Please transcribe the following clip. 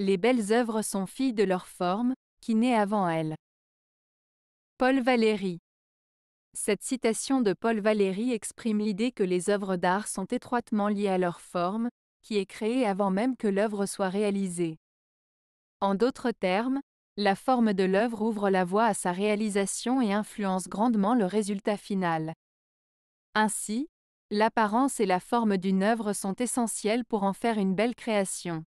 Les belles œuvres sont filles de leur forme, qui naît avant elles. Paul Valéry Cette citation de Paul Valéry exprime l'idée que les œuvres d'art sont étroitement liées à leur forme, qui est créée avant même que l'œuvre soit réalisée. En d'autres termes, la forme de l'œuvre ouvre la voie à sa réalisation et influence grandement le résultat final. Ainsi, l'apparence et la forme d'une œuvre sont essentielles pour en faire une belle création.